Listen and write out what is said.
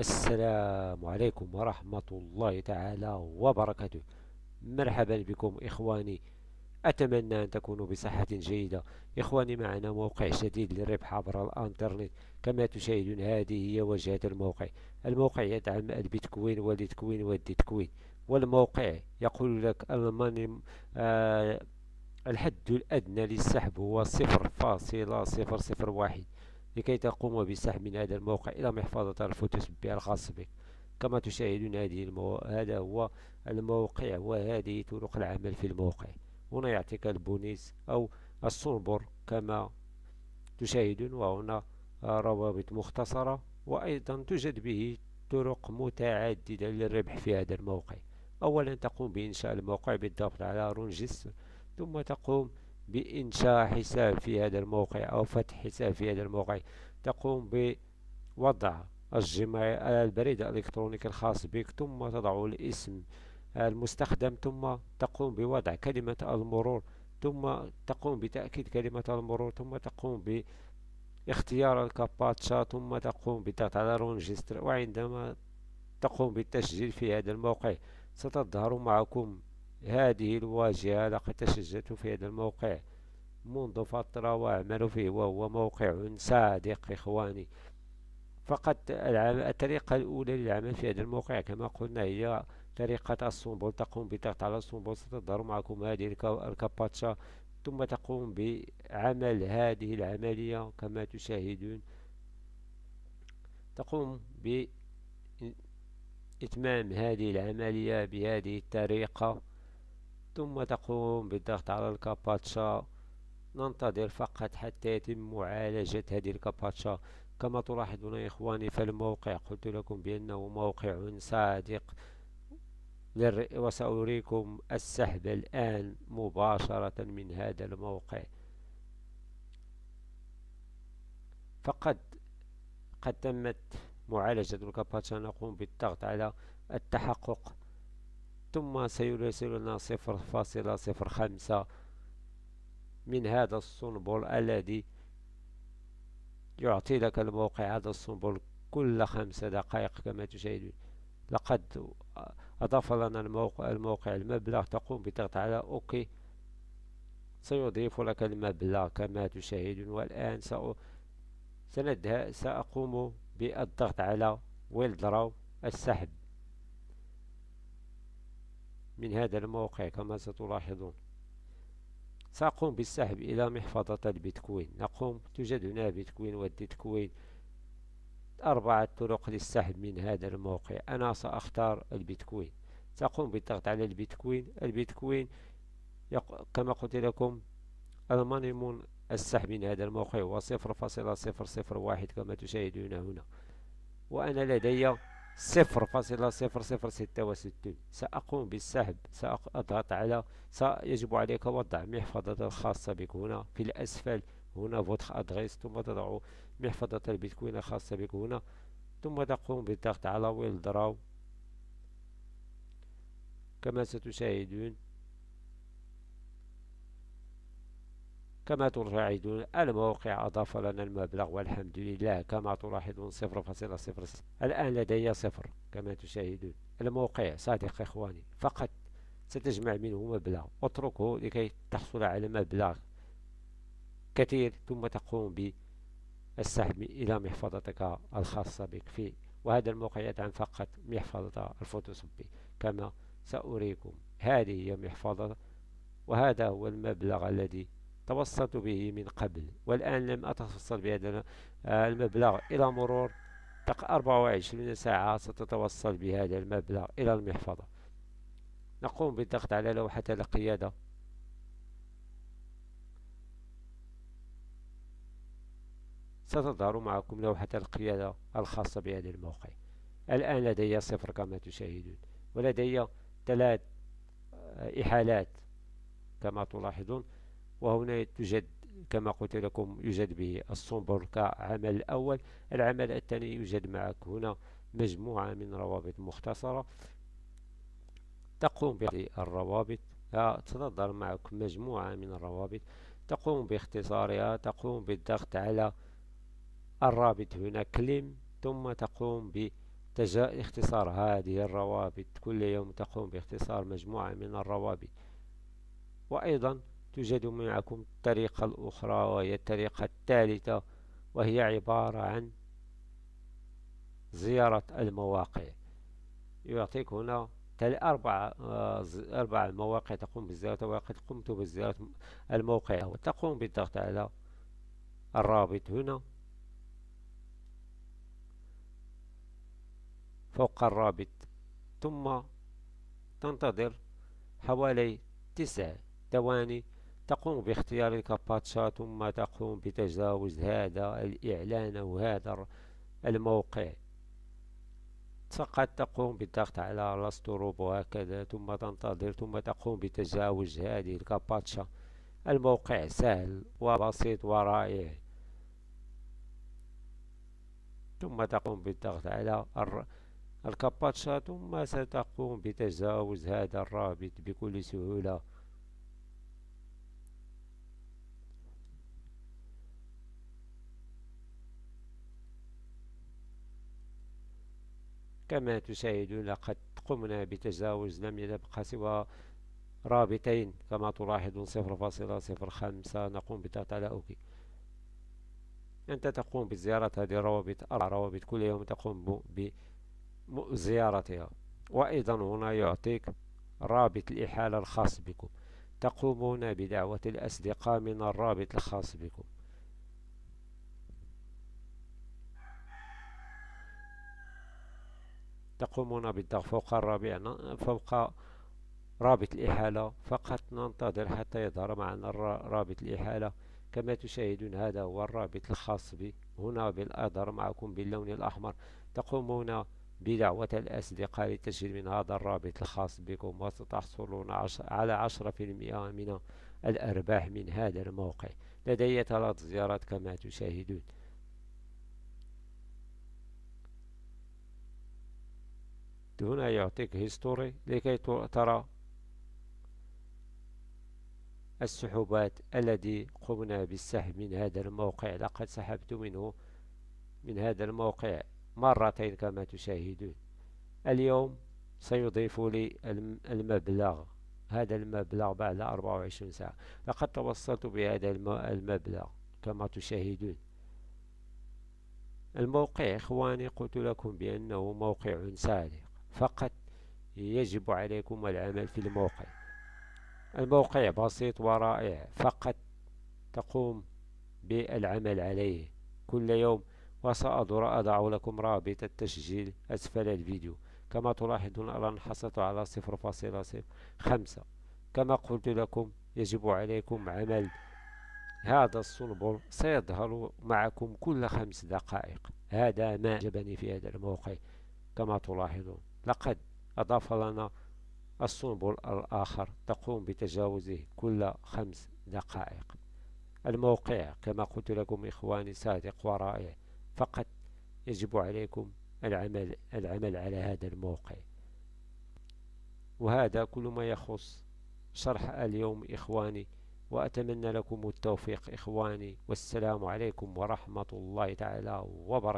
السلام عليكم ورحمة الله تعالى وبركاته مرحبا بكم إخواني أتمنى أن تكونوا بصحة جيدة إخواني معنا موقع جديد للربح عبر الأنترنت كما تشاهدون هذه هي واجهة الموقع الموقع يدعم البيتكوين والليتكوين والديتكوين والموقع يقول لك الماني آه الحد الأدنى للسحب هو صفر فاصلة صفر صفر واحد لكي تقوم بسحب من هذا الموقع إلى محفظة الفتوسبيع الخاص بك كما تشاهدون هذه المو... هذا هو الموقع وهذه طرق العمل في الموقع هنا يعطيك البونيس أو الصنبر كما تشاهدون وهنا روابط مختصرة وأيضا توجد به طرق متعددة للربح في هذا الموقع أولا تقوم بإنشاء الموقع بالضغط على رونجستر ثم تقوم بإنشاء حساب في هذا الموقع أو فتح حساب في هذا الموقع تقوم بوضع الجيميل البريد الإلكتروني الخاص بك ثم تضع الاسم المستخدم ثم تقوم بوضع كلمة المرور ثم تقوم بتأكيد كلمة المرور ثم تقوم باختيار الكاباتشا ثم تقوم بالضغط على رونجستر وعندما تقوم بالتسجيل في هذا الموقع ستظهر معكم هذه الواجهة لقد تسجلت في هذا الموقع منذ فترة وأعمل فيه وهو موقع صادق إخواني فقط الطريقة الأولى للعمل في هذا الموقع كما قلنا هي طريقة الصنبول تقوم بضغط على الصنبول ستظهر معكم هذه الكاباتشا ثم تقوم بعمل هذه العملية كما تشاهدون تقوم بإتمام هذه العملية بهذه الطريقة ثم تقوم بالضغط على الكاباتشا ننتظر فقط حتى يتم معالجة هذه الكاباتشا كما تلاحظون يا إخواني فالموقع قلت لكم بأنه موقع صادق وسأريكم السحب الآن مباشرة من هذا الموقع فقد قد تمت معالجة الكاباتشا نقوم بالضغط على التحقق ثم سيراسلنا صفر فاصلة صفر خمسة من هذا الصنبل الذي يعطي لك الموقع هذا الصنبل كل خمسة دقائق كما تشاهدون لقد أضاف لنا الموقع, الموقع المبلغ تقوم بالضغط على أوكي سيضيف لك المبلغ كما تشاهدون والآن سأقوم بالضغط على ويل السحب من هذا الموقع كما ستلاحظون سأقوم بالسحب إلى محفظة البيتكوين نقوم توجد هنا بيتكوين والديتكوين أربعة طرق للسحب من هذا الموقع أنا سأختار البيتكوين سأقوم بالضغط على البيتكوين البيتكوين يق... كما قلت لكم المانيمون السحب من هذا الموقع هو 0.001 كما تشاهدون هنا وأنا لدي صفر فاصلة صفر صفر ستة وستين سأقوم بالسحب سأضغط على سيجب عليك وضع محفظة خاصة بك هنا في الأسفل هنا فوتخ أدريس ثم تضع محفظة البيتكوين الخاصة بك هنا ثم تقوم بالضغط على ويل دراو كما ستشاهدون كما تلاحظون الموقع أضاف لنا المبلغ والحمد لله كما تلاحظون صفر فاصلة صفر الآن لدي صفر كما تشاهدون الموقع صادق إخواني فقط ستجمع منه مبلغ اتركه لكي تحصل على مبلغ كثير ثم تقوم بالسحب إلى محفظتك الخاصة بك في وهذا الموقع يدعم فقط محفظة الفوتوسوبي كما سأريكم هذه هي محفظة وهذا هو المبلغ الذي توسطت به من قبل والآن لم أتوصل بهذا آه، المبلغ إلى مرور 24 ساعة ستتوصل بهذا المبلغ إلى المحفظة نقوم بالضغط على لوحة القيادة ستظهر معكم لوحة القيادة الخاصة بهذا الموقع الآن لدي صفر كما تشاهدون ولدي ثلاث آه، إحالات كما تلاحظون وهنا توجد كما قلت لكم يوجد به الصنبر كعمل أول العمل الثاني يوجد معك هنا مجموعة من روابط مختصرة تقوم بهذه الروابط تتظهر معك مجموعة من الروابط تقوم باختصارها تقوم بالضغط على الرابط هنا كليم ثم تقوم باختصار هذه الروابط كل يوم تقوم باختصار مجموعة من الروابط وأيضا توجد معكم الطريقة الأخرى وهي الطريقة الثالثة وهي عبارة عن زيارة المواقع يعطيك هنا تالي أربع آه، أربعة مواقع تقوم بزيارة وقد قمت بزيارة الموقع وتقوم بالضغط على الرابط هنا فوق الرابط ثم تنتظر حوالي تسع ثواني تقوم باختيار الكاباتشا ثم تقوم بتجاوز هذا الإعلان أو هذا الموقع فقط تقوم بالضغط على الاستروب وهكذا ثم تنتظر ثم تقوم بتجاوز هذه الكاباتشا الموقع سهل وبسيط ورائع ثم تقوم بالضغط على الكاباتشا ثم ستقوم بتجاوز هذا الرابط بكل سهولة كما تشاهدون لقد قمنا بتجاوز لم يبقى سوى رابطين كما تلاحظون 0.05 نقوم على أوكي أنت تقوم بزيارة هذه الروابط أربع روابط كل يوم تقوم بزيارتها وأيضا هنا يعطيك رابط الإحالة الخاص بكم تقومون بدعوة الأصدقاء من الرابط الخاص بكم تقومون بالضغط فوق الرابع فوق رابط الإحالة فقط ننتظر حتى يظهر معنا رابط الإحالة كما تشاهدون هذا هو الرابط الخاص بي هنا بالأظهر معكم باللون الأحمر تقومون بدعوة الأصدقاء للتسجيل من هذا الرابط الخاص بكم وستحصلون على عشرة في المئة من الأرباح من هذا الموقع لدي ثلاث زيارات كما تشاهدون هنا يعطيك هيستوري لكي ترى السحوبات الذي قمنا بالسحب من هذا الموقع لقد سحبت منه من هذا الموقع مرتين كما تشاهدون اليوم سيضيف لي المبلغ هذا المبلغ بعد 24 ساعة لقد توصلت بهذا المبلغ كما تشاهدون الموقع إخواني قلت لكم بأنه موقع صالح فقط يجب عليكم العمل في الموقع الموقع بسيط ورائع فقط تقوم بالعمل عليه كل يوم وسأضع لكم رابط التسجيل أسفل الفيديو كما تلاحظون الآن حصلت على صفر فاصلة صفر خمسة كما قلت لكم يجب عليكم عمل هذا الصنبل سيظهر معكم كل خمس دقائق هذا ما عجبني في هذا الموقع كما تلاحظون لقد أضاف لنا الصنبل الآخر تقوم بتجاوزه كل خمس دقائق الموقع كما قلت لكم إخواني صادق ورائع فقط يجب عليكم العمل, العمل على هذا الموقع وهذا كل ما يخص شرح اليوم إخواني وأتمنى لكم التوفيق إخواني والسلام عليكم ورحمة الله تعالى وبركاته